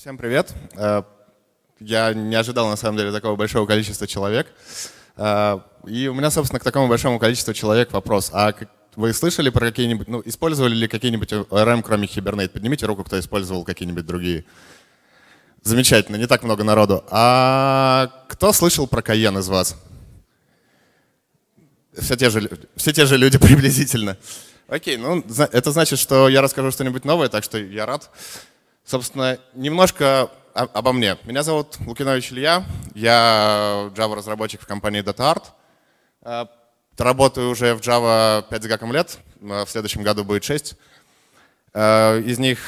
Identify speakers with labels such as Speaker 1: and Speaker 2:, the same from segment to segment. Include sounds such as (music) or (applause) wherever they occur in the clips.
Speaker 1: Всем привет. Э, я не ожидал, на самом деле, такого большого количества человек. Э, и у меня, собственно, к такому большому количеству человек вопрос. А вы слышали про какие-нибудь, ну, использовали ли какие-нибудь ORM, кроме Hibernate? Поднимите руку, кто использовал какие-нибудь другие. Замечательно, не так много народу. А кто слышал про Каен из вас? Все те же, все те же люди (laughs) приблизительно. Окей, ну это значит, что я расскажу что-нибудь новое, так что я рад. Собственно, немножко обо мне. Меня зовут Лукинович Илья, я Java-разработчик в компании DataArt. Э, работаю уже в Java 5 с гаком лет, э, в следующем году будет 6. Э, из них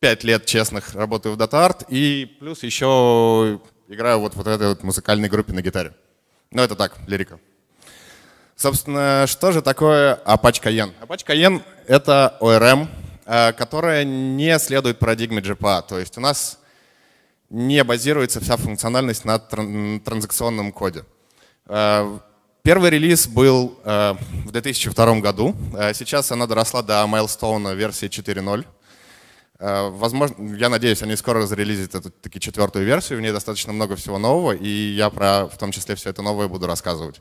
Speaker 1: 5 лет честных работаю в DataArt и плюс еще играю вот, в этой вот музыкальной группе на гитаре. Ну это так, лирика. Собственно, что же такое Apache Cayenne? Apache Cayenne — это ORM, Э, которая не следует парадигме JPA. То есть у нас не базируется вся функциональность на транзакционном коде. Э, первый релиз был э, в 2002 году. Сейчас она доросла до Milestone версии 4.0. Возможно, я надеюсь, они скоро разрелизят эту таки четвертую версию. В ней достаточно много всего нового, и я про в том числе все это новое буду рассказывать.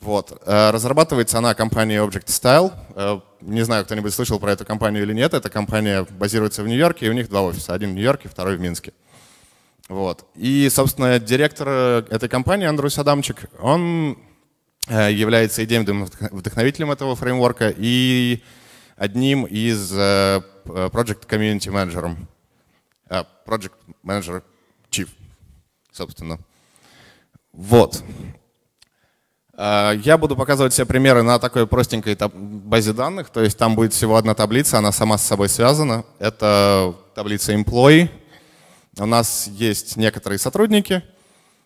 Speaker 1: Вот. Э, разрабатывается она компанией Object Style. Э, не знаю, кто-нибудь слышал про эту компанию или нет. Эта компания базируется в Нью-Йорке, и у них два офиса. Один в Нью-Йорке, второй в Минске. Вот. И, собственно, директор э, этой компании, Андрюс Адамчик, он является идейным вдохновителем этого фреймворка и одним из Project Community менеджером. Project Manager Chief, собственно. Вот. Э, я буду показывать все примеры на такой простенькой базе данных, то есть там будет всего одна таблица, она сама с собой связана. Это таблица employee. У нас есть некоторые сотрудники,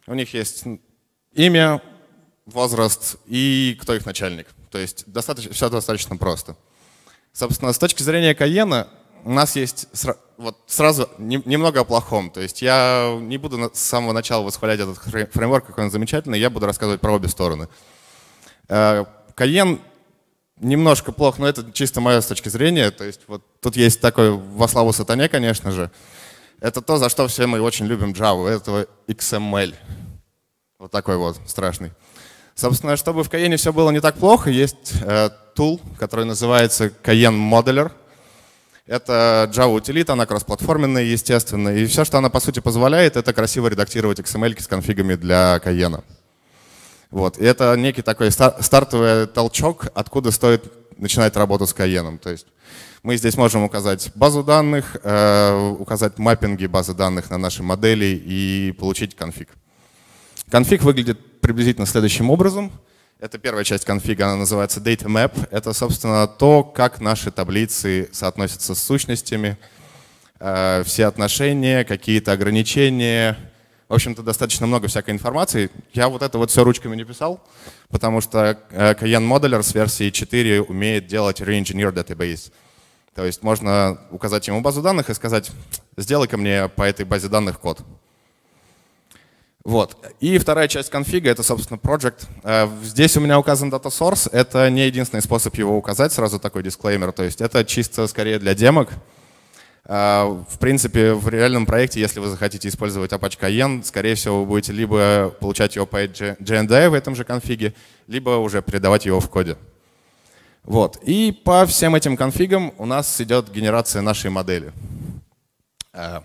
Speaker 1: у них есть имя, возраст и кто их начальник. То есть достаточно, все достаточно просто. Собственно, с точки зрения Каена у нас есть вот сразу не, немного о плохом. То есть я не буду с самого начала восхвалять этот фреймворк, какой он замечательный, я буду рассказывать про обе стороны. Э, Кальян немножко плохо, но это чисто мое с точки зрения. То есть вот тут есть такой во славу сатане, конечно же. Это то, за что все мы очень любим Java, этого XML. Эм вот такой вот страшный. Собственно, чтобы в Cayenne все было не так плохо, есть э, тул, который называется Cayenne Modeler — это Java утилита, она кроссплатформенная, естественно, и все, что она по сути позволяет, это красиво редактировать XML с конфигами для Cayenne. Вот. И это некий такой стартовый толчок, откуда стоит начинать работу с Cayenne. То есть мы здесь можем указать базу данных, э, указать маппинги базы данных на наши модели и получить конфиг. Конфиг выглядит приблизительно следующим образом — это первая часть конфига, она называется Data Map. Это, собственно, то, как наши таблицы соотносятся с сущностями, э, все отношения, какие-то ограничения. В общем-то, достаточно много всякой информации. Я вот это вот все ручками не писал, потому что э, Cayenne Modeler с версии 4 умеет делать Reengineer Database. То есть можно указать ему базу данных и сказать, сделай-ка мне по этой базе данных код. Вот. И вторая часть конфига — это, собственно, project. Э, здесь у меня указан data source. Это не единственный способ его указать, сразу такой дисклеймер. То есть это чисто скорее для демок. Э, в принципе, в реальном проекте, если вы захотите использовать Apache Cayenne, скорее всего, вы будете либо получать его по GND в этом же конфиге, либо уже передавать его в коде. Вот. И по всем этим конфигам у нас идет генерация нашей модели. Э,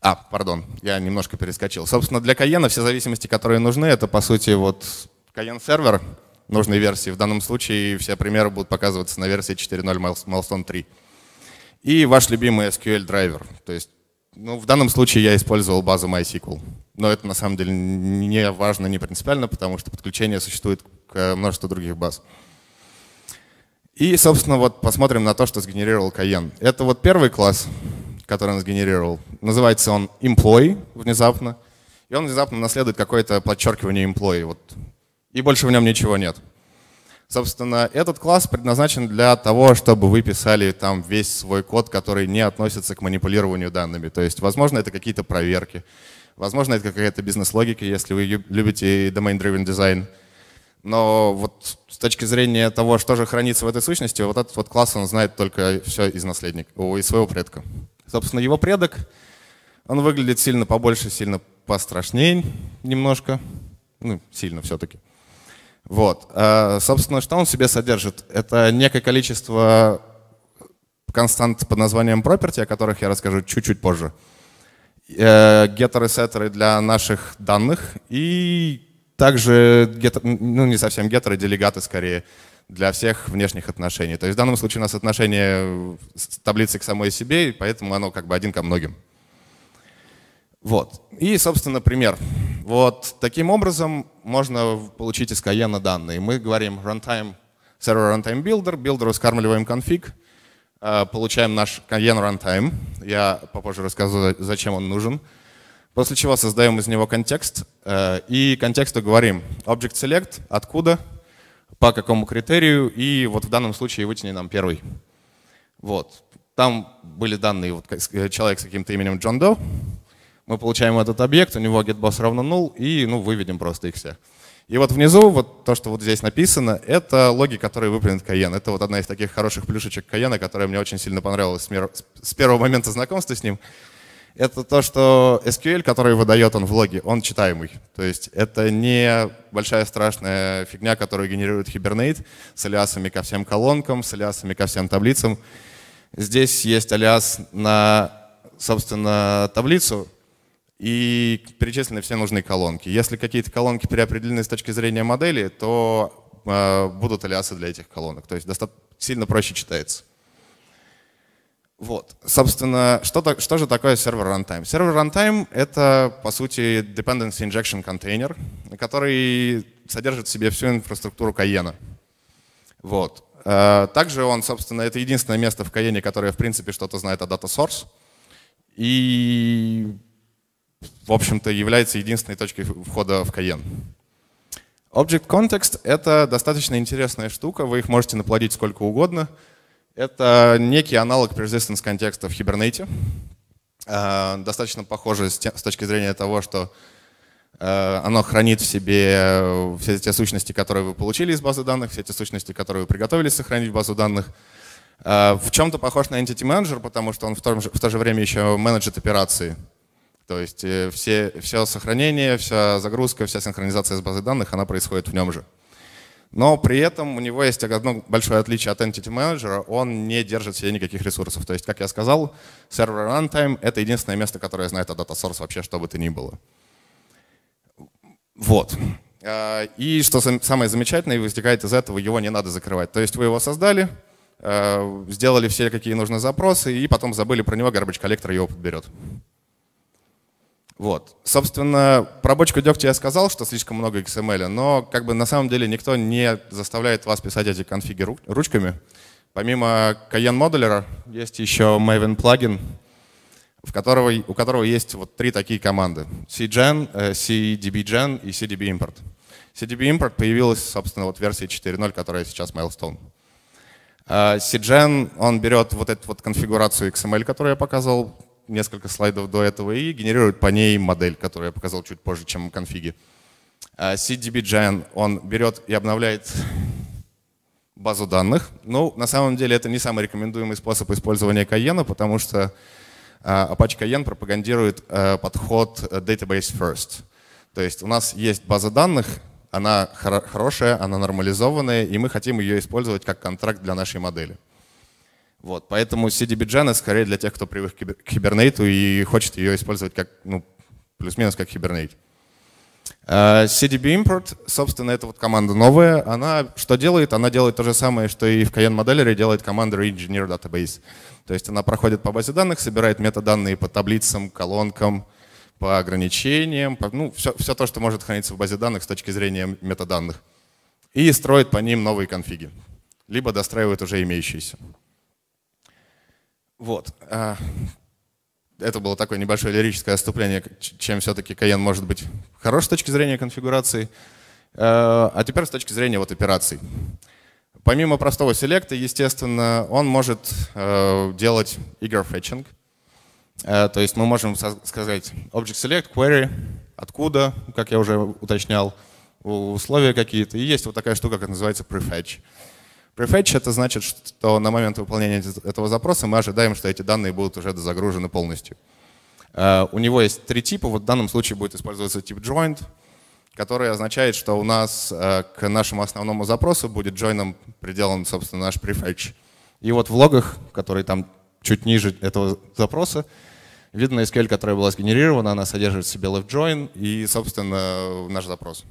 Speaker 1: а, пардон, я немножко перескочил. Собственно, для Cayenne все зависимости, которые нужны, это, по сути, вот Cayenne сервер нужной версии. В данном случае все примеры будут показываться на версии 4.0 Milestone 3. И ваш любимый SQL драйвер. То есть, ну, в данном случае я использовал базу MySQL. Но это на самом деле не важно, не принципиально, потому что подключение существует к э, множеству других баз. И, собственно, вот посмотрим на то, что сгенерировал Cayenne. Это вот первый класс, который он сгенерировал. Называется он employee внезапно. И он внезапно наследует какое-то подчеркивание employee. Вот. И больше в нем ничего нет. Собственно, этот класс предназначен для того, чтобы вы писали там весь свой код, который не относится к манипулированию данными. То есть, возможно, это какие-то проверки, возможно, это какая-то бизнес-логика, если вы любите domain-driven design, Но вот с точки зрения того, что же хранится в этой сущности, вот этот вот класс он знает только все из наследника, из своего предка собственно, его предок. Он выглядит сильно побольше, сильно пострашнее немножко. Ну, сильно все-таки. Вот. А, собственно, что он в себе содержит? Это некое количество констант под названием property, о которых я расскажу чуть-чуть позже. Э, геттеры, сеттеры для наших данных и также, ну не совсем геттеры, делегаты скорее, для всех внешних отношений. То есть в данном случае у нас отношение с таблицей к самой себе, и поэтому оно как бы один ко многим. Вот. И, собственно, пример. Вот таким образом можно получить из Cayenne данные. Мы говорим runtime, server runtime builder, builder скармливаем конфиг, э, получаем наш Cayenne runtime. Я попозже расскажу, зачем он нужен. После чего создаем из него контекст, э, и контексту говорим object select, откуда, по какому критерию, и вот в данном случае вытяни нам первый. Вот. Там были данные, вот э, человек с каким-то именем Джон Доу, мы получаем этот объект, у него getBoss равно null, и ну, выведем просто их все. И вот внизу, вот то, что вот здесь написано, это логи, которые выполнит Каен. Это вот одна из таких хороших плюшечек Каена, которая мне очень сильно понравилась с первого момента знакомства с ним это то, что SQL, который выдает он в логе, он читаемый. То есть это не большая страшная фигня, которую генерирует Hibernate с алиасами ко всем колонкам, с алиасами ко всем таблицам. Здесь есть алиас на, собственно, таблицу, и перечислены все нужные колонки. Если какие-то колонки переопределены с точки зрения модели, то э, будут алиасы для этих колонок. То есть достаточно сильно проще читается. Вот, собственно, что, что же такое сервер runtime? Сервер runtime — это, по сути, dependency injection контейнер, который содержит в себе всю инфраструктуру Каена. Вот. Э, также он, собственно, это единственное место в Каене, которое, в принципе, что-то знает о Data Source. И, в общем-то, является единственной точкой входа в Каен. Object Context — это достаточно интересная штука, вы их можете наплодить сколько угодно — это некий аналог persistence контекста в Hibernate. Достаточно похоже с точки зрения того, что э, оно хранит в себе э, все те сущности, которые вы получили из базы данных, все те сущности, которые вы приготовились сохранить в базу данных. Э, в чем-то похож на Entity Manager, потому что он в, том же, в то же время еще менеджит операции. То есть все, все сохранение, вся загрузка, вся синхронизация с базы данных, она происходит в нем же но при этом у него есть одно большое отличие от Entity Manager, он не держит себе никаких ресурсов. То есть, как я сказал, сервер runtime — это единственное место, которое знает о data source вообще, что бы то ни было. Вот. А, и что самое замечательное, возникает из этого, его не надо закрывать. То есть вы его создали, а, сделали все, какие нужны запросы, и потом забыли про него, garbage коллектор его подберет. Вот. Собственно, про бочку дегтя я сказал, что слишком много XML, но как бы на самом деле никто не заставляет вас писать эти конфиги ручками. Помимо Cayenne Modeler есть еще Maven плагин, в которого, у которого есть вот три такие команды. CGen, э, CDBGen и CDB Import. CDB Import появилась, собственно, вот версии 4.0, которая сейчас Milestone. Э, CGen, он берет вот эту вот конфигурацию XML, которую я показывал, несколько слайдов до этого и генерирует по ней модель, которую я показал чуть позже, чем конфиги. конфиге. А, CDB Giant, он берет и обновляет базу данных. Ну, на самом деле это не самый рекомендуемый способ использования Cayenne, потому что а, Apache Cayenne пропагандирует а, подход э, database first. То есть у нас есть база данных, она хорошая, она нормализованная, и мы хотим ее использовать как контракт для нашей модели. Вот, поэтому CDBGen скорее для тех, кто привык к Hibernate и хочет ее использовать как, ну, плюс-минус как Hibernate. CDB import, собственно, это вот команда новая. Она что делает? Она делает то же самое, что и в Cayenne Modeler делает команда Reengineer Database. То есть она проходит по базе данных, собирает метаданные по таблицам, колонкам, по ограничениям, по, ну, все, все то, что может храниться в базе данных с точки зрения метаданных. И строит по ним новые конфиги. Либо достраивает уже имеющиеся. Вот. А, это было такое небольшое лирическое отступление, чем все-таки Каен может быть хорош с точки зрения конфигурации. А, а теперь с точки зрения вот операций. Помимо простого селекта, естественно, он может а, делать eager fetching. То есть мы можем сказать object select, query, откуда, как я уже уточнял, условия какие-то. И есть вот такая штука, как называется prefetch. Prefetch — это значит, что на момент выполнения этого запроса мы ожидаем, что эти данные будут уже загружены полностью. Э, у него есть три типа. Вот в данном случае будет использоваться тип joined, который означает, что у нас э, к нашему основному запросу будет joinом приделан, собственно, наш prefetch. И вот в логах, которые там чуть ниже этого запроса, видно SQL, которая была сгенерирована, она содержит в себе left join и, собственно, наш запрос.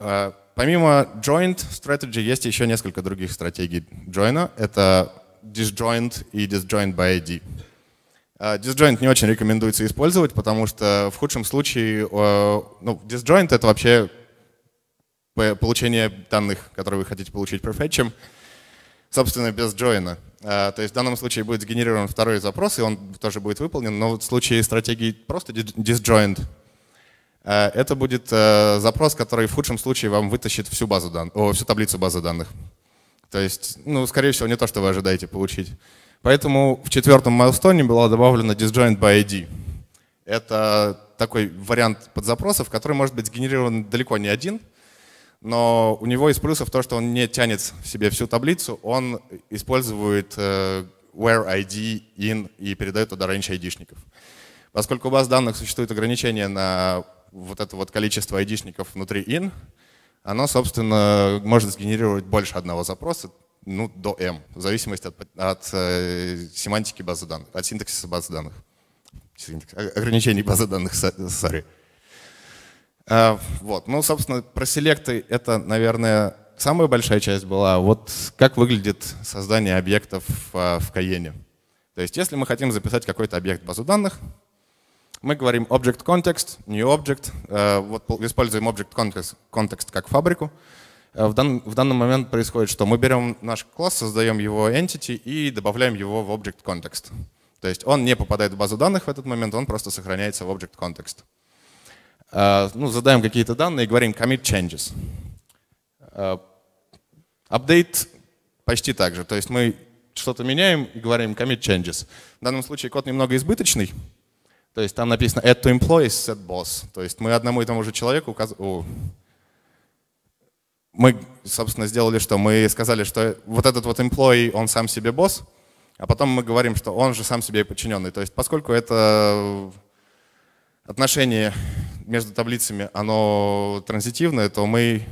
Speaker 1: Э, Помимо joint strategy есть еще несколько других стратегий join. Это disjoint и disjoint by ID. А, disjoint не очень рекомендуется использовать, потому что в худшем случае ну, disjoint — это вообще получение данных, которые вы хотите получить prefetch, собственно, без join. А, то есть в данном случае будет сгенерирован второй запрос, и он тоже будет выполнен, но в случае стратегии просто disjoint — Э, это будет э, запрос, который в худшем случае вам вытащит всю, базу дан... О, всю таблицу базы данных. То есть, ну, скорее всего, не то, что вы ожидаете получить. Поэтому в четвертом майлстоне была добавлена disjoint by ID. Это такой вариант подзапросов, который может быть сгенерирован далеко не один, но у него из плюсов то, что он не тянет в себе всю таблицу, он использует э, where ID, in и передает туда range ID-шников. Поскольку у баз данных существует ограничение на вот это вот количество айдишников внутри in, оно, собственно, может сгенерировать больше одного запроса, ну, до m, в зависимости от, от э, семантики базы данных, от синтаксиса базы данных. Синтакс, ограничений базы данных, sorry. Э, вот, ну, собственно, про селекты это, наверное, самая большая часть была. Вот как выглядит создание объектов э, в Каене. То есть если мы хотим записать какой-то объект в базу данных, мы говорим object context, new object, э, вот используем object context, context как фабрику. Э, в, дан, в данный момент происходит, что мы берем наш класс, создаем его entity и добавляем его в object context. То есть он не попадает в базу данных в этот момент, он просто сохраняется в object context. Э, ну, задаем какие-то данные и говорим commit changes. Update почти так же. То есть мы что-то меняем и говорим commit changes. В данном случае код немного избыточный, то есть там написано add to employees, set boss. То есть мы одному и тому же человеку указываем. Мы, собственно, сделали что? Мы сказали, что вот этот вот employee, он сам себе босс, а потом мы говорим, что он же сам себе и подчиненный. То есть поскольку это отношение между таблицами, оно транзитивное, то мы,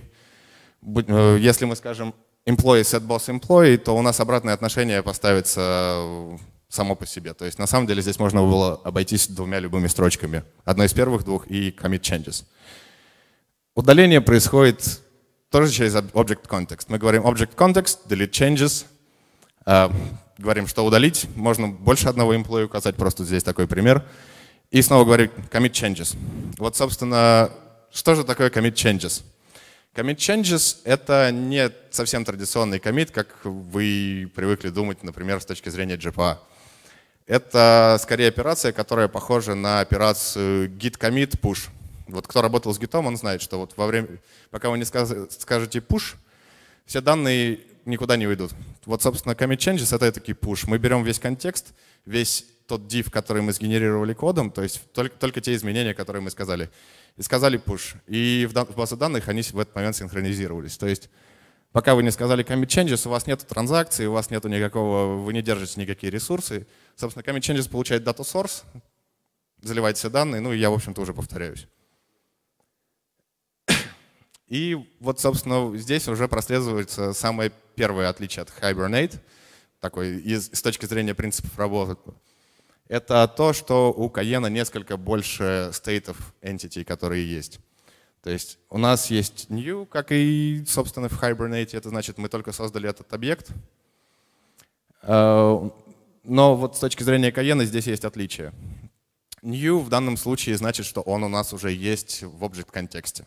Speaker 1: э, если мы скажем employee set boss employee, то у нас обратное отношение поставится само по себе. То есть на самом деле здесь можно было обойтись двумя любыми строчками. Одной из первых двух и commit changes. Удаление происходит тоже через object context. Мы говорим object context, delete changes. Э, говорим, что удалить. Можно больше одного employee указать, просто здесь такой пример. И снова говорим commit changes. Вот, собственно, что же такое commit changes? Commit changes — это не совсем традиционный commit, как вы привыкли думать, например, с точки зрения JPA. Это скорее операция, которая похожа на операцию git commit push. Вот кто работал с гитом, он знает, что вот во время, пока вы не скажете push, все данные никуда не уйдут. Вот, собственно, commit changes — это такие push. Мы берем весь контекст, весь тот div, который мы сгенерировали кодом, то есть только, только те изменения, которые мы сказали, и сказали push. И в, в базу данных они в этот момент синхронизировались. То есть Пока вы не сказали commit changes, у вас нет транзакции, у вас нет никакого, вы не держите никакие ресурсы. Собственно, commit changes получает data source, заливает все данные, ну и я, в общем-то, уже повторяюсь. И вот, собственно, здесь уже прослеживается самое первое отличие от Hibernate, такой из, с точки зрения принципов работы. Это то, что у Cayenne несколько больше стейтов entity, которые есть. То есть у нас есть new, как и, собственно, в Hibernate. Это значит, мы только создали этот объект. Э, но вот с точки зрения Cayenne здесь есть отличие. New в данном случае значит, что он у нас уже есть в object контексте.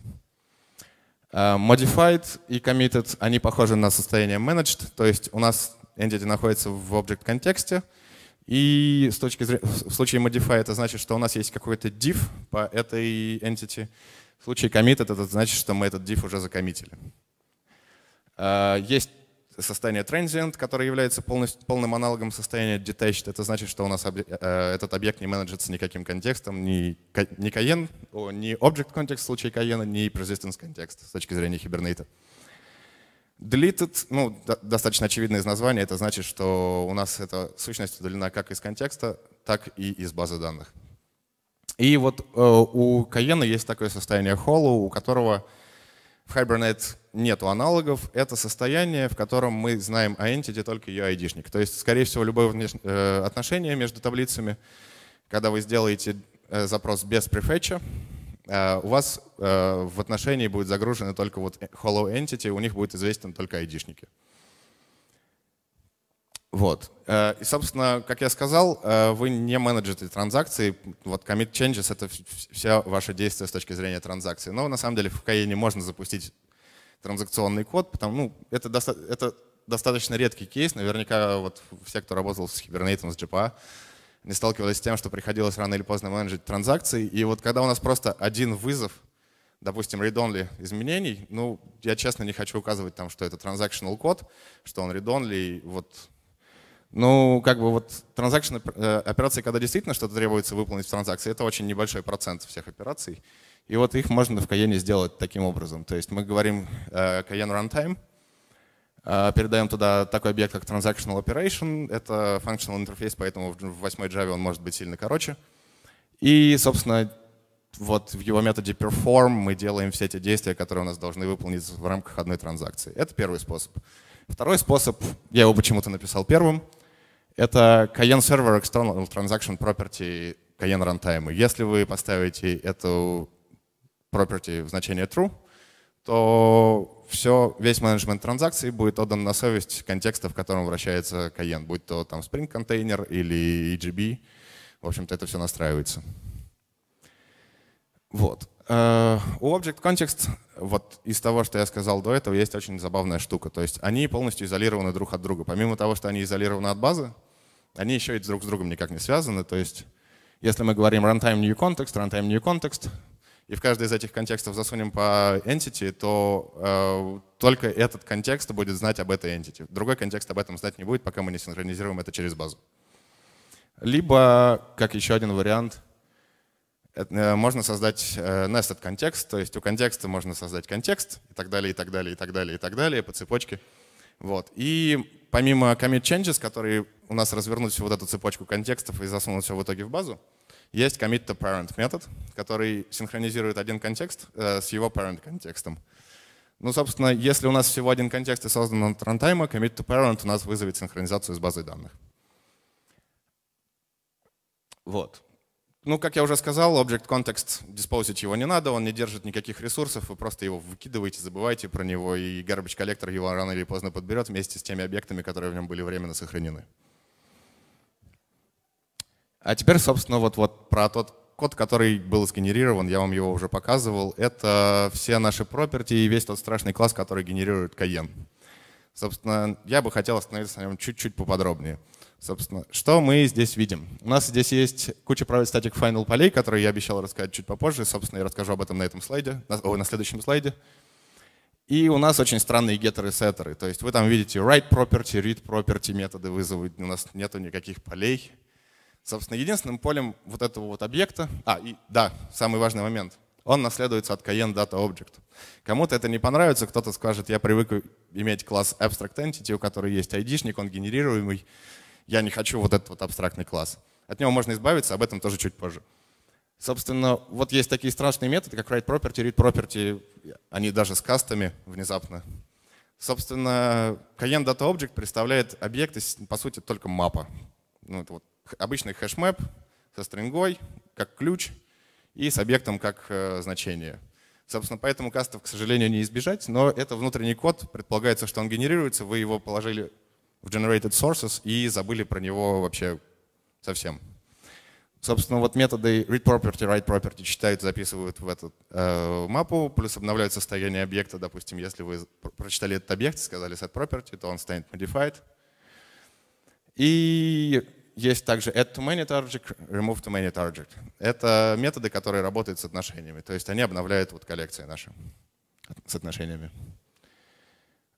Speaker 1: Э, modified и committed, они похожи на состояние managed, то есть у нас entity находится в object контексте, и с точки зрения, в случае modified это значит, что у нас есть какой-то div по этой entity, в случае коммит это значит, что мы этот diff уже закоммитили. А, есть состояние transient, которое является полным аналогом состояния detached. Это значит, что у нас э, этот объект не менеджится никаким контекстом, ни, ни Cayenne, ни object контекст в случае Cayenne, ни persistence контекст с точки зрения Hibernate. Deleted, ну, достаточно очевидное из названия, это значит, что у нас эта сущность удалена как из контекста, так и из базы данных. И вот э, у Cayenne есть такое состояние холла, у которого в Hibernate нет аналогов. Это состояние, в котором мы знаем о entity только ее ID-шник. То есть, скорее всего, любое внеш... э, отношение между таблицами, когда вы сделаете э, запрос без префетча, э, у вас э, в отношении будет загружено только вот э, hollow entity, у них будет известен только ID-шники. Вот. Э, и, собственно, как я сказал, э, вы не менеджерите транзакции. Вот commit changes — это все ваши действия с точки зрения транзакции. Но на самом деле в не можно запустить транзакционный код, потому ну, это, доста это достаточно редкий кейс. Наверняка вот все, кто работал с Hibernate, с JPA, не сталкивались с тем, что приходилось рано или поздно менеджить транзакции. И вот когда у нас просто один вызов, допустим, read-only изменений, ну, я честно не хочу указывать там, что это transactional код, что он read-only, вот ну, как бы вот транзакшн э, операции, когда действительно что-то требуется выполнить в транзакции, это очень небольшой процент всех операций. И вот их можно в Каене сделать таким образом. То есть мы говорим э, Cayenne Runtime, э, передаем туда такой объект, как Transactional Operation. Это functional interface, поэтому в 8 Java он может быть сильно короче. И, собственно, вот в его методе perform мы делаем все те действия, которые у нас должны выполниться в рамках одной транзакции. Это первый способ. Второй способ, я его почему-то написал первым — это Cayenne Server External Transaction Property Cayenne Runtime. Если вы поставите эту property в значение true, то все, весь менеджмент транзакций будет отдан на совесть контекста, в котором вращается Cayenne, будь то там Spring Container или EGB. В общем-то, это все настраивается. Вот. Э, у Object Context, вот из того, что я сказал до этого, есть очень забавная штука. То есть они полностью изолированы друг от друга. Помимо того, что они изолированы от базы, они еще и друг с другом никак не связаны. То есть если мы говорим runtime new context, runtime new context, и в каждый из этих контекстов засунем по entity, то э, только этот контекст будет знать об этой entity. Другой контекст об этом знать не будет, пока мы не синхронизируем это через базу. Либо, как еще один вариант, это, можно создать э, nested контекст, то есть у контекста можно создать контекст и так далее, и так далее, и так далее, и так далее по цепочке. Вот. И помимо commit changes, которые у нас развернуть всю вот эту цепочку контекстов и засунуть все в итоге в базу, есть commit to parent метод, который синхронизирует один контекст э, с его parent контекстом. Ну, собственно, если у нас всего один контекст и создан от рантайма, commit to parent у нас вызовет синхронизацию с базой данных. Вот. Ну, как я уже сказал, Object Context диспозить его не надо, он не держит никаких ресурсов, вы просто его выкидываете, забываете про него, и garbage коллектор его рано или поздно подберет вместе с теми объектами, которые в нем были временно сохранены. А теперь, собственно, вот, вот про тот код, который был сгенерирован, я вам его уже показывал, это все наши property и весь тот страшный класс, который генерирует Cayenne. Собственно, я бы хотел остановиться на нем чуть-чуть поподробнее. Собственно, что мы здесь видим? У нас здесь есть куча правил static final полей, которые я обещал рассказать чуть попозже. Собственно, я расскажу об этом на этом слайде, на, о, на следующем слайде. И у нас очень странные геттеры сеттеры. То есть вы там видите write property, read property методы вызовы. У нас нету никаких полей. Собственно, единственным полем вот этого вот объекта... А, и да, самый важный момент. Он наследуется от Cayenne Data Object. Кому-то это не понравится, кто-то скажет, я привык иметь класс Abstract Entity, у которого есть ID-шник, он генерируемый я не хочу вот этот вот абстрактный класс. От него можно избавиться, об этом тоже чуть позже. Собственно, вот есть такие страшные методы, как write property, read property, они даже с кастами внезапно. Собственно, Cayenne Data Object представляет объект, по сути, только мапа. Ну, это вот обычный хэшмэп со стрингой, как ключ, и с объектом как э, значение. Собственно, поэтому кастов, к сожалению, не избежать, но это внутренний код, предполагается, что он генерируется, вы его положили в generated sources и забыли про него вообще совсем. Собственно, вот методы read property, write property читают, записывают в эту э, мапу, плюс обновляют состояние объекта. Допустим, если вы прочитали этот объект, сказали set property, то он станет modified. И есть также add to many target, remove to many target. Это методы, которые работают с отношениями. То есть они обновляют вот коллекции наши с отношениями.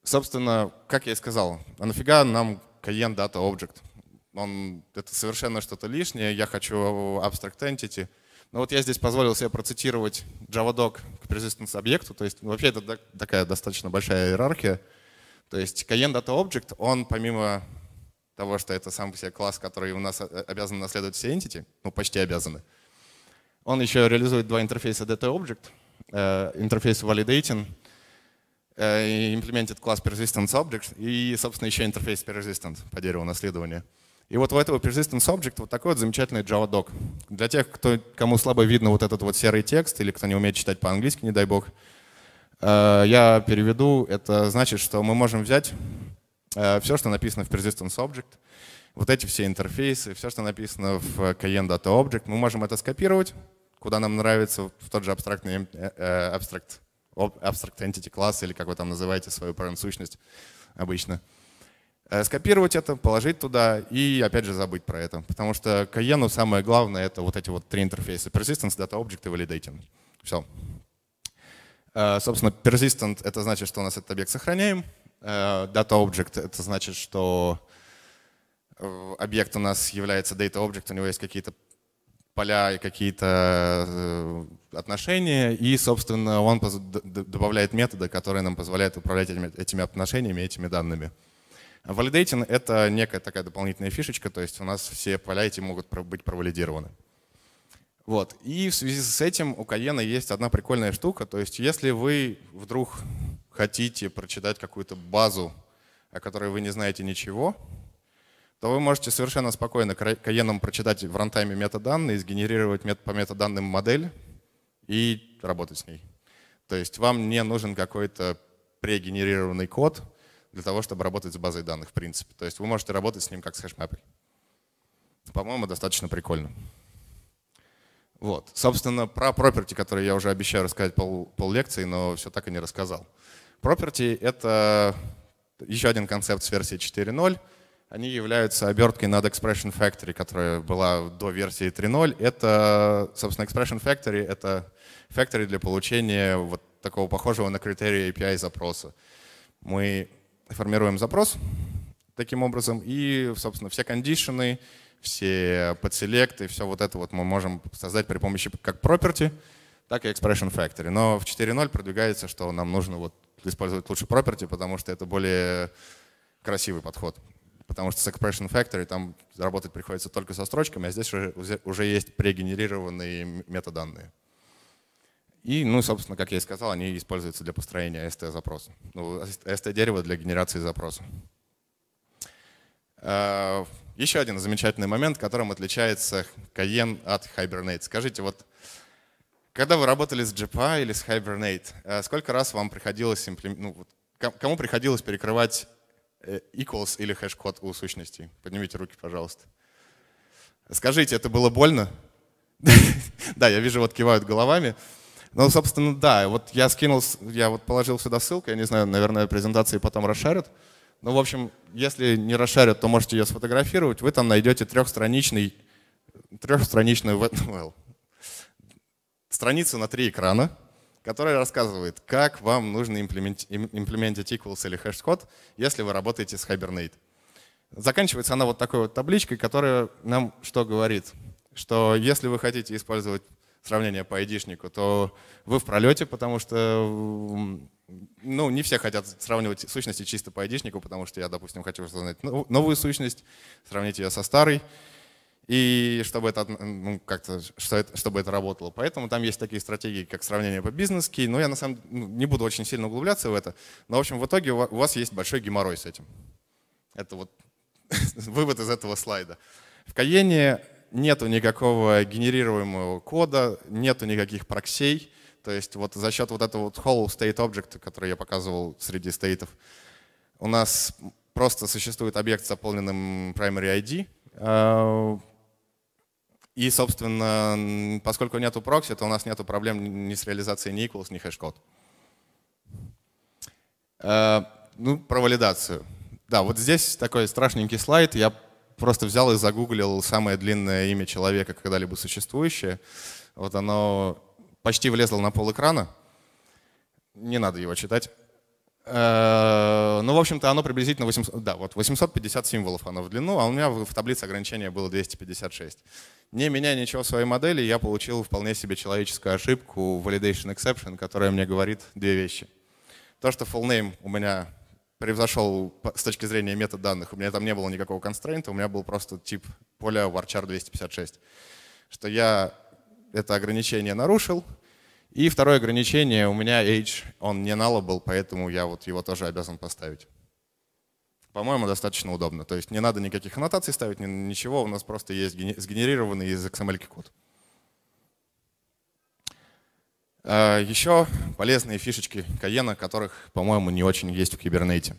Speaker 1: Собственно, как я и сказал, а нафига нам Cayenne Data Object? Он, это совершенно что-то лишнее, я хочу Abstract Entity. Но вот я здесь позволил себе процитировать JavaDoc к persistence объекту, то есть ну, вообще это такая достаточно большая иерархия. То есть Cayenne Data Object, он помимо того, что это сам по себе класс, который у нас обязан наследовать все entity, ну почти обязаны, он еще реализует два интерфейса Data Object, э, интерфейс Validating — implemented э, class persistence object и, собственно, еще интерфейс persistent по дереву наследования. И вот у этого persistence object вот такой вот замечательный JavaDoc. Для тех, кто, кому слабо видно вот этот вот серый текст или кто не умеет читать по-английски, не дай бог, э, я переведу. Это значит, что мы можем взять э, все, что написано в persistence object, вот эти все интерфейсы, все, что написано в Cayenne мы можем это скопировать, куда нам нравится, в тот же абстрактный abstract abstract entity класс или как вы там называете свою парам-сущность обычно. Э, скопировать это, положить туда и опять же забыть про это. Потому что Каену самое главное это вот эти вот три интерфейса. Persistence, Data Object и Validating. Все. Э, собственно, persistent — это значит, что у нас этот объект сохраняем. Э, data object — это значит, что объект у нас является data object, у него есть какие-то поля и какие-то э, отношения, и, собственно, он добавляет методы, которые нам позволяют управлять этими отношениями, этими данными. Validating — это некая такая дополнительная фишечка, то есть у нас все поля эти могут быть провалидированы. Вот. И в связи с этим у Каена есть одна прикольная штука, то есть если вы вдруг хотите прочитать какую-то базу, о которой вы не знаете ничего, то вы можете совершенно спокойно Каеном прочитать в рантайме метаданные, сгенерировать по метаданным модель и работать с ней. То есть вам не нужен какой-то прегенерированный код для того, чтобы работать с базой данных, в принципе. То есть вы можете работать с ним как с хэшмапой. По-моему, достаточно прикольно. Вот. Собственно, про property, который я уже обещаю рассказать пол, пол лекции, но все так и не рассказал. Property — это еще один концепт с версии 4.0. Они являются оберткой над Expression Factory, которая была до версии 3.0. Это, собственно, Expression Factory — это factory для получения вот такого похожего на критерии API запроса. Мы формируем запрос таким образом, и, собственно, все кондишены, все подселекты, все вот это вот мы можем создать при помощи как property, так и Expression Factory. Но в 4.0 продвигается, что нам нужно вот использовать лучше property, потому что это более красивый подход потому что с Expression Factory там работать приходится только со строчками, а здесь уже, уже есть прегенерированные метаданные. И, ну, собственно, как я и сказал, они используются для построения ST-запроса. Ну, ST-дерево для генерации запроса. А, еще один замечательный момент, которым отличается Cayenne от Hibernate. Скажите, вот когда вы работали с JPA или с Hibernate, э, сколько раз вам приходилось, ну, кому приходилось перекрывать Э, equals или хэш-код у сущностей? Поднимите руки, пожалуйста. Скажите, это было больно? (laughs) да, я вижу, вот кивают головами. Ну, собственно, да, вот я скинул, я вот положил сюда ссылку, я не знаю, наверное, презентации потом расшарят. Ну, в общем, если не расшарят, то можете ее сфотографировать. Вы там найдете трехстраничный, трехстраничную, (laughs) well, страницу на три экрана, которая рассказывает, как вам нужно имплементить equals или хэш-код, если вы работаете с Hibernate. Заканчивается она вот такой вот табличкой, которая нам что говорит? Что если вы хотите использовать сравнение по айдишнику, то вы в пролете, потому что ну, не все хотят сравнивать сущности чисто по айдишнику, потому что я, допустим, хочу узнать новую сущность, сравнить ее со старой, и чтобы это, ну, как-то, что это, чтобы это работало. Поэтому там есть такие стратегии, как сравнение по бизнес-ки, но я на самом деле ну, не буду очень сильно углубляться в это, но, в общем, в итоге у вас есть большой геморрой с этим. Это вот (laughs) вывод из этого слайда. В Каене нету никакого генерируемого кода, нету никаких проксей, то есть вот за счет вот этого вот hollow state object, который я показывал среди стейтов, у нас просто существует объект с заполненным primary ID, а, и, собственно, поскольку нету прокси, то у нас нету проблем ни с реализацией ни equals, ни хэшкод. Э, ну, про валидацию. Да, вот здесь такой страшненький слайд. Я просто взял и загуглил самое длинное имя человека, когда-либо существующее. Вот оно почти влезло на пол экрана. Не надо его читать. Э, ну, в общем-то, оно приблизительно 800, да, вот 850 символов оно в длину, а у меня в таблице ограничения было 256 не меня ничего в своей модели, я получил вполне себе человеческую ошибку validation exception, которая мне говорит две вещи. То, что full name у меня превзошел с точки зрения метод данных, у меня там не было никакого констрейнта, у меня был просто тип поля varchar 256, что я это ограничение нарушил, и второе ограничение, у меня age, он не nullable, поэтому я вот его тоже обязан поставить по-моему, достаточно удобно. То есть не надо никаких аннотаций ставить, ничего, у нас просто есть сгенерированный из XML код. А, Еще полезные фишечки Каена, которых, по-моему, не очень есть в кибернете.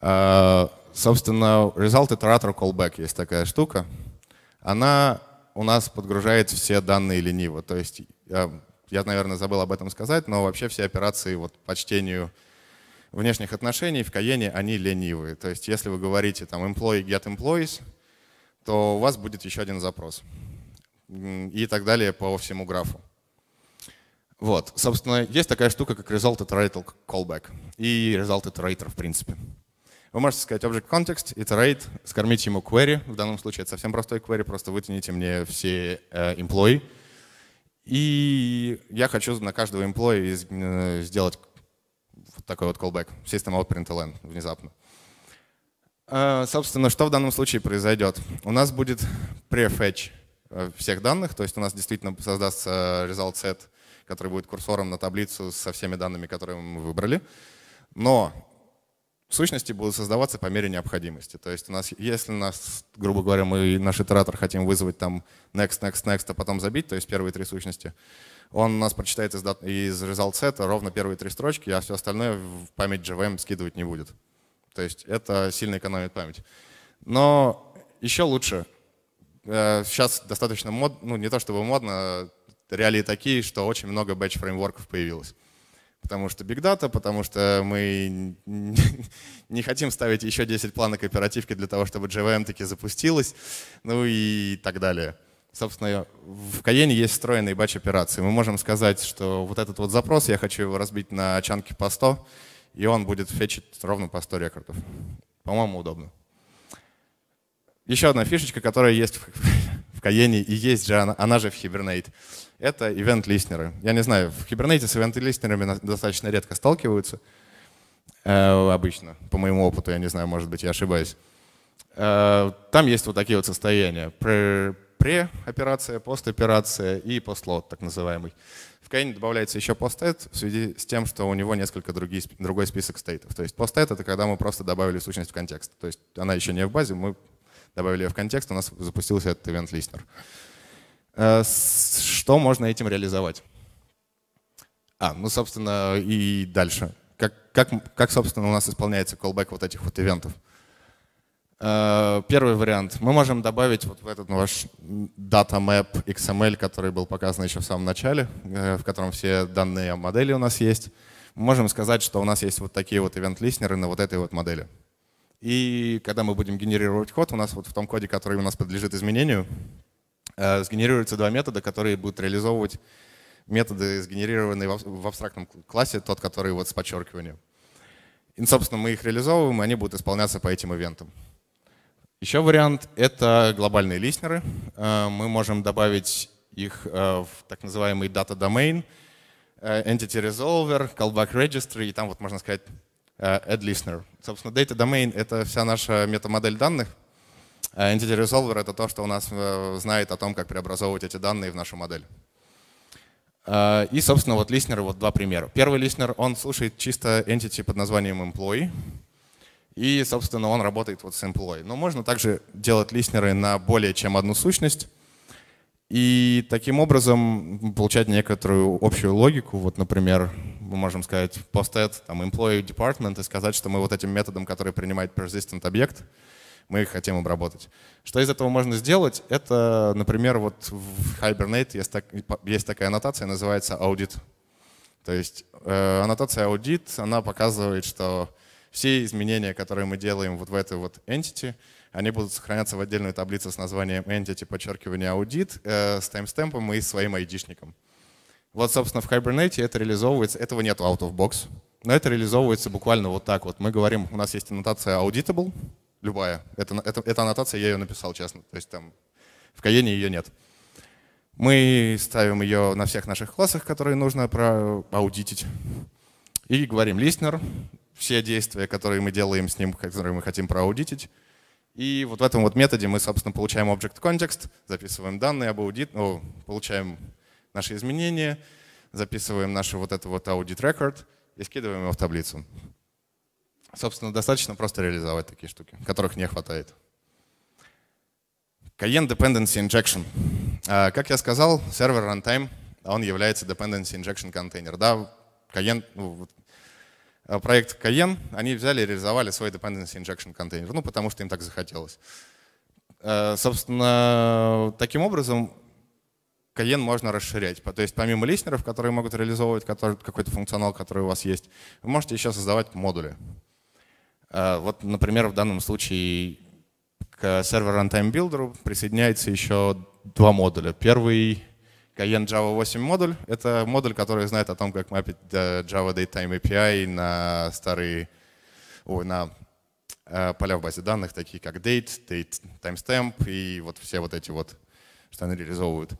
Speaker 1: А, собственно, Result Iterator Callback есть такая штука. Она у нас подгружает все данные лениво. То есть я, наверное, забыл об этом сказать, но вообще все операции вот, по чтению внешних отношений в Каене они ленивые. То есть если вы говорите там employee get employees, то у вас будет еще один запрос. И так далее по всему графу. Вот, собственно, есть такая штука, как result iterator callback и result iterator, в принципе. Вы можете сказать object context, iterate, скормить ему query, в данном случае это совсем простой query, просто вытяните мне все э, employee, и я хочу на каждого employee э, сделать такой вот callback. System out println внезапно. Э, собственно, что в данном случае произойдет? У нас будет prefetch э, всех данных, то есть у нас действительно создастся result set, который будет курсором на таблицу со всеми данными, которые мы выбрали. Но сущности будут создаваться по мере необходимости. То есть у нас, если у нас, грубо говоря, мы наш итератор хотим вызвать там next, next, next, а потом забить, то есть первые три сущности, он у нас прочитает из, из result сета ровно первые три строчки, а все остальное в память JVM скидывать не будет. То есть это сильно экономит память. Но еще лучше. Сейчас э, достаточно модно, ну не то чтобы модно, реалии такие, что очень много бэч-фреймворков появилось потому что big data, потому что мы (laughs) не хотим ставить еще 10 планок оперативки для того, чтобы JVM таки запустилась, ну и так далее. Собственно, в Каене есть встроенные батч-операции. Мы можем сказать, что вот этот вот запрос, я хочу его разбить на чанки по 100, и он будет фетчить ровно по 100 рекордов. По-моему, удобно. Еще одна фишечка, которая есть в (laughs) Каене и есть же она, она же в Hibernate. Это ивент-листнеры. Я не знаю, в Hibernate с ивент-листнерами достаточно редко сталкиваются. Э, обычно, по моему опыту, я не знаю, может быть, я ошибаюсь. Э, там есть вот такие вот состояния преоперация, постоперация и постлот, так называемый. В Кайне добавляется еще постет в связи с тем, что у него несколько другие, другой список стейтов. То есть постет — это когда мы просто добавили сущность в контекст. То есть она еще не в базе, мы добавили ее в контекст, у нас запустился этот event-листер. Э, что можно этим реализовать? А, ну, собственно, и дальше. Как, как, как собственно, у нас исполняется callback вот этих вот ивентов? Э, первый вариант. Мы можем добавить вот в этот ваш data map XML, который был показан еще в самом начале, э, в котором все данные модели у нас есть. Мы можем сказать, что у нас есть вот такие вот event-листнеры на вот этой вот модели. И когда мы будем генерировать код, у нас вот в том коде, который у нас подлежит изменению, э, сгенерируются два метода, которые будут реализовывать методы, сгенерированные в абстрактном классе, тот, который вот с подчеркиванием. И, собственно, мы их реализовываем, и они будут исполняться по этим ивентам. Еще вариант — это глобальные листнеры. Э, мы можем добавить их э, в так называемый data domain, э, entity resolver, callback registry, и там вот можно сказать add listener. Собственно, data domain — это вся наша метамодель данных, а entity resolver — это то, что у нас знает о том, как преобразовывать эти данные в нашу модель. И, собственно, вот листнеры, вот два примера. Первый листнер, он слушает чисто entity под названием employee, и, собственно, он работает вот с employee. Но можно также делать листнеры на более чем одну сущность и таким образом получать некоторую общую логику. Вот, например, мы можем сказать posted, там, employee department и сказать, что мы вот этим методом, который принимает persistent объект, мы их хотим обработать. Что из этого можно сделать? Это, например, вот в Hibernate есть, так, есть такая аннотация, называется Audit. То есть э, аннотация Audit она показывает, что все изменения, которые мы делаем вот в этой вот entity, они будут сохраняться в отдельную таблицу с названием entity, подчеркивание аудит, э, с таймстемпом и своим айдишником. Вот, собственно, в Hibernate это реализовывается, этого нет out of box, но это реализовывается буквально вот так вот. Мы говорим, у нас есть аннотация auditable, любая. Это, это, эта аннотация, я ее написал, честно. То есть там в Каене ее нет. Мы ставим ее на всех наших классах, которые нужно проаудитить. И говорим listener, все действия, которые мы делаем с ним, которые мы хотим проаудитить. И вот в этом вот методе мы, собственно, получаем object context, записываем данные об аудит, ну, получаем наши изменения, записываем наш вот этот вот аудит record и скидываем его в таблицу. Собственно, достаточно просто реализовать такие штуки, которых не хватает. Cayenne Dependency Injection. А, как я сказал, сервер runtime, а он является dependency injection контейнер. Да, Cayenne, ну, Э, проект Cayenne, они взяли и реализовали свой dependency injection контейнер, ну, потому что им так захотелось. Э, собственно, таким образом Cayenne можно расширять. То есть помимо листнеров, которые могут реализовывать какой-то функционал, который у вас есть, вы можете еще создавать модули. Э, вот, например, в данном случае к сервер Runtime Builder присоединяется еще два модуля. Первый Cayenne Java 8 модуль — это модуль, который знает о том, как мапить э, Java Datetime API на старые, ой, на э, поля в базе данных, такие как date, date, timestamp и вот все вот эти вот, что они реализовывают.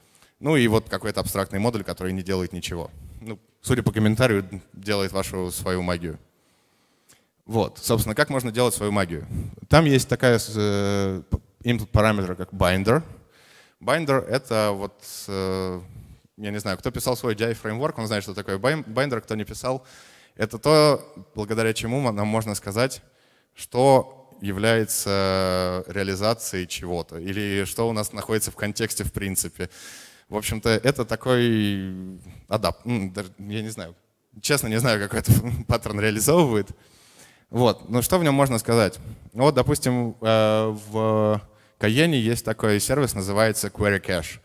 Speaker 1: Ну и вот какой-то абстрактный модуль, который не делает ничего. Ну, судя по комментарию, делает вашу свою магию. Вот, собственно, как можно делать свою магию? Там есть такая input э, параметра как binder — Binder — это вот, э, я не знаю, кто писал свой GI фреймворк, он знает, что такое Binder, кто не писал. Это то, благодаря чему нам можно сказать, что является реализацией чего-то или что у нас находится в контексте в принципе. В общем-то, это такой адапт. Я не знаю, честно не знаю, какой этот (laughs) паттерн реализовывает. Вот. Но что в нем можно сказать? Ну вот, допустим, э, в Каене есть такой сервис, называется Query Cache.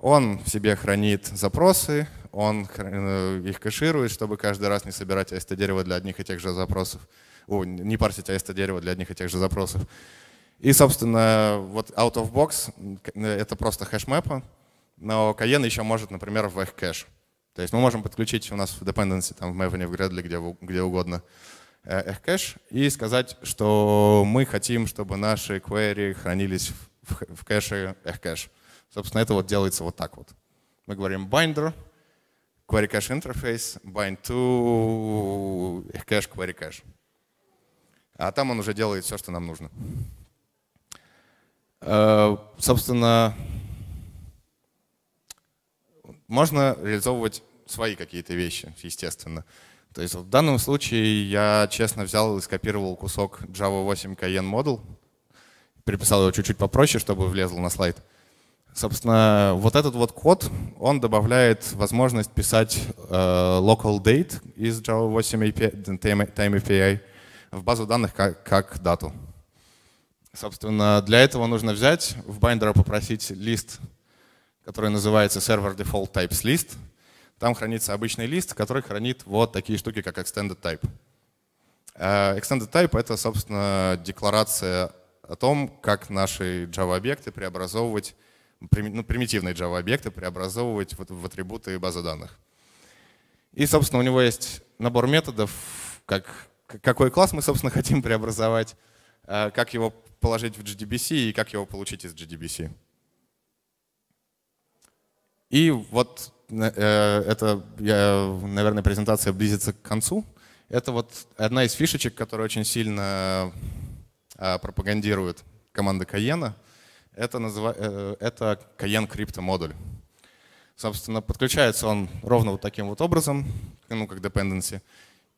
Speaker 1: Он в себе хранит запросы, он э, их кэширует, чтобы каждый раз не собирать AST-дерево для одних и тех же запросов. О, не парсить AST-дерево для одних и тех же запросов. И, собственно, вот out of box — э, это просто хэшмэпы, но Cayenne еще может, например, в их кэш. То есть мы можем подключить у нас в dependency, там, в Maven, в Gradle, где, где угодно — Эхкэш э, и сказать, что мы хотим, чтобы наши query хранились в, кэше Эхкэш. Собственно, это вот делается вот так вот. Мы говорим binder, query cache interface, bind to Эхкэш, query cache. А там он уже делает все, что нам нужно. Э, собственно, можно реализовывать свои какие-то вещи, естественно. То есть в данном случае я честно взял и скопировал кусок Java 8 Cayenne Model, переписал его чуть-чуть попроще, чтобы влезло на слайд. Собственно, вот этот вот код, он добавляет возможность писать э, local date из Java 8 API, Time API в базу данных как, как дату. Собственно, для этого нужно взять, в Binder попросить лист, который называется Server Default Types List — там хранится обычный лист, который хранит вот такие штуки, как extended type. Э, extended type — это, собственно, декларация о том, как наши Java-объекты преобразовывать, ну, примитивные Java-объекты преобразовывать в атрибуты базы данных. И, собственно, у него есть набор методов, как, какой класс мы, собственно, (laughs) хотим преобразовать, э, как его положить в GDBC и как его получить из GDBC. И вот Э, это, я, наверное, презентация близится к концу. Это вот одна из фишечек, которая очень сильно э, пропагандирует команда Каена. Это, называ... Э, это Cayenne Crypto модуль. Собственно, подключается он ровно вот таким вот образом, ну, как dependency.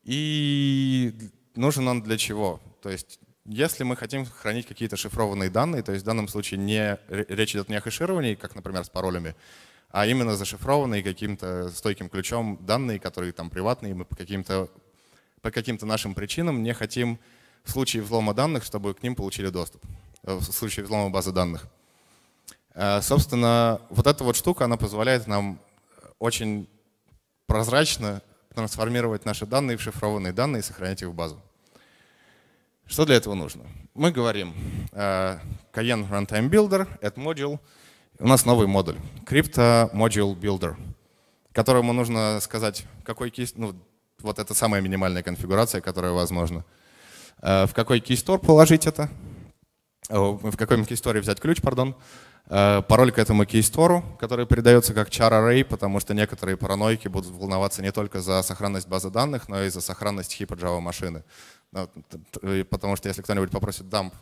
Speaker 1: И нужен он для чего? То есть если мы хотим хранить какие-то шифрованные данные, то есть в данном случае не, речь идет не о хешировании, как, например, с паролями, а именно зашифрованные каким-то стойким ключом данные, которые там приватные, мы по каким-то по каким-то нашим причинам не хотим в случае взлома данных, чтобы к ним получили доступ, э, в случае взлома базы данных. Э, собственно, вот эта вот штука, она позволяет нам очень прозрачно трансформировать наши данные в шифрованные данные и сохранять их в базу. Что для этого нужно? Мы говорим э, Cayenne Runtime Builder, add module — у нас новый модуль Crypto Module Builder, которому нужно сказать, какой кейс, ну, вот это самая минимальная конфигурация, которая возможна. Э, в какой кейстор положить это, э, в каком кейсторе взять ключ, пардон, э, пароль к этому кейстору, который передается как char array, потому что некоторые параноики будут волноваться не только за сохранность базы данных, но и за сохранность хипа Java машины. Ну, потому что если кто-нибудь попросит дамп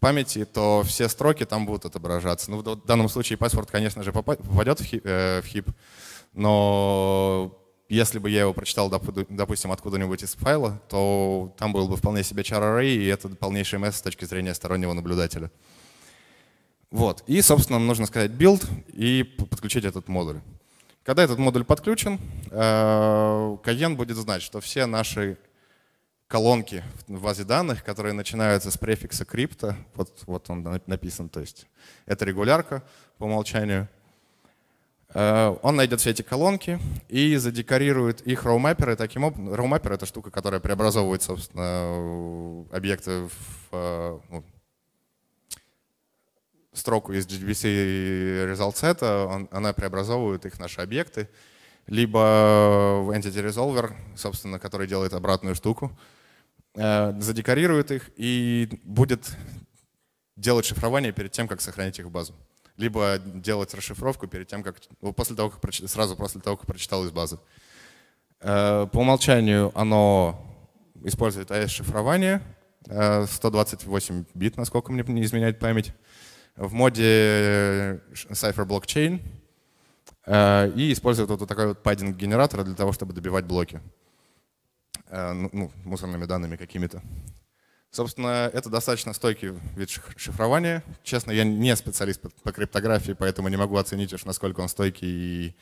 Speaker 1: памяти, то все строки там будут отображаться. Ну, в данном случае паспорт, конечно же, попадет э, в хип, но если бы я его прочитал, допустим, откуда-нибудь из файла, то там был бы вполне себе char-array, и это полнейший месс с точки зрения стороннего наблюдателя. Вот. И, собственно, нужно сказать build и подключить этот модуль. Когда этот модуль подключен, Каен э, будет знать, что все наши колонки в базе данных, которые начинаются с префикса крипта, Вот, вот он написан, то есть это регулярка по умолчанию. Э, он найдет все эти колонки и задекорирует их роумапперы таким образом. Роумаппер — это штука, которая преобразовывает, собственно, объекты в э, ну, строку из GBC result set, она преобразовывает их в наши объекты либо в Entity Resolver, собственно, который делает обратную штуку. Э, задекорирует их и будет делать шифрование перед тем, как сохранить их в базу. Либо делать расшифровку перед тем, как после того, как проч... сразу после того, как прочитал из базы. Э, по умолчанию оно использует AES-шифрование, 128 э, бит, насколько мне не изменяет память. В моде Cypher Blockchain и использует вот такой вот паддинг-генератор для того, чтобы добивать блоки. Э, ну, ну, мусорными данными какими-то. Собственно, это достаточно стойкий вид шифрования. Честно, я не специалист по криптографии, поэтому не могу оценить уж, насколько он стойкий и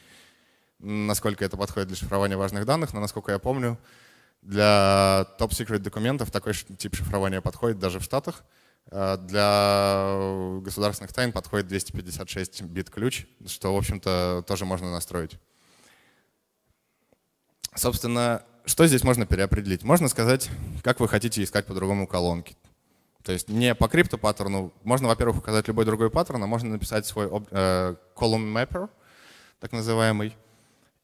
Speaker 1: насколько это подходит для шифрования важных данных, но, насколько я помню, для топ-секрет документов такой тип шифрования подходит даже в Штатах. Э, для государственных тайн подходит 256 бит ключ, что, в общем-то, тоже можно настроить. Собственно, что здесь можно переопределить? Можно сказать, как вы хотите искать по-другому колонки. То есть не по криптопаттерну. Можно, во-первых, указать любой другой паттерн, а можно написать свой э, column mapper, так называемый,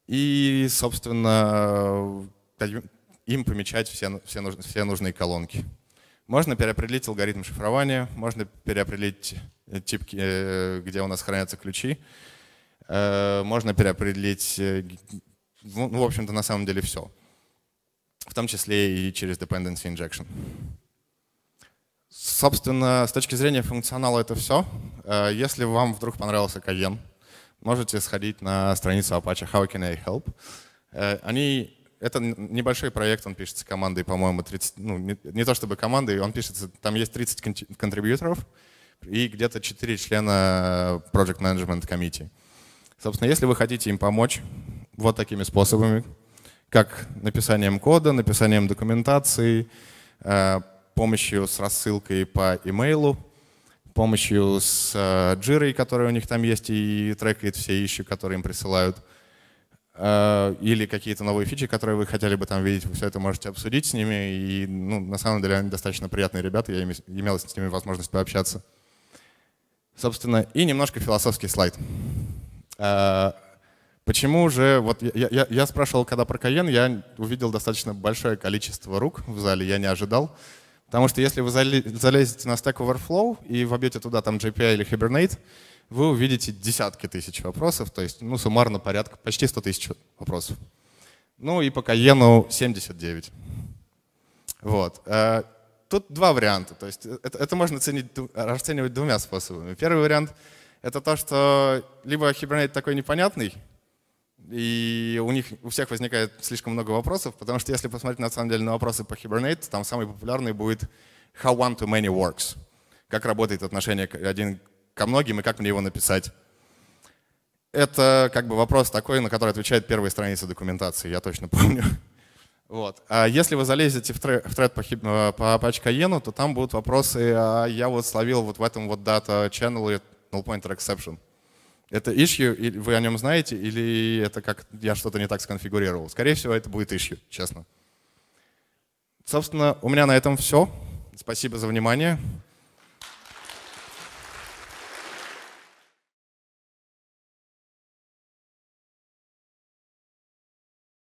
Speaker 1: и, собственно, э, им помечать все, все, нуж, все нужные колонки. Можно переопределить алгоритм шифрования, можно переопределить тип, э, где у нас хранятся ключи, э, можно переопределить, ну, в общем-то, на самом деле все в том числе и через dependency injection. Собственно, с точки зрения функционала это все. Э, если вам вдруг понравился Cayenne, можете сходить на страницу Apache How Can I Help. Э, они это небольшой проект, он пишется командой, по-моему, 30, ну, не, не то чтобы командой, он пишется, там есть 30 контрибьюторов и где-то 4 члена Project Management Committee. Собственно, если вы хотите им помочь вот такими способами, как написанием кода, написанием документации, э, помощью с рассылкой по имейлу, помощью с э, джирой, которая у них там есть, и трекает все ищи, которые им присылают, э, или какие-то новые фичи, которые вы хотели бы там видеть, вы все это можете обсудить с ними. И ну, на самом деле они достаточно приятные ребята, я имел с ними возможность пообщаться. Собственно, и немножко философский слайд. Почему же, вот я, я, я спрашивал, когда про Каен, я увидел достаточно большое количество рук в зале, я не ожидал. Потому что если вы залезете на Stack Overflow и вобьете туда там JPI или Hibernate, вы увидите десятки тысяч вопросов, то есть ну, суммарно порядка почти 100 тысяч вопросов. Ну и по Каену 79. Вот. Э, тут два варианта. То есть э, это, это можно оценить, расценивать двумя способами. Первый вариант — это то, что либо Hibernate такой непонятный — и у них у всех возникает слишком много вопросов, потому что если посмотреть на самом деле на вопросы по Hibernate, там самый популярный будет how one to many works. Как работает отношение один ко многим и как мне его написать. Это как бы вопрос такой, на который отвечает первая страница документации, я точно помню. (laughs) Вот. А если вы залезете в тред по, э, по Apache Cayenne, то там будут вопросы, а я вот словил вот в этом вот data channel э, null pointer exception. Это issue, вы о нем знаете, или это как я что-то не так сконфигурировал? Скорее всего, это будет issue, честно. Собственно, у меня на этом все. Спасибо за внимание.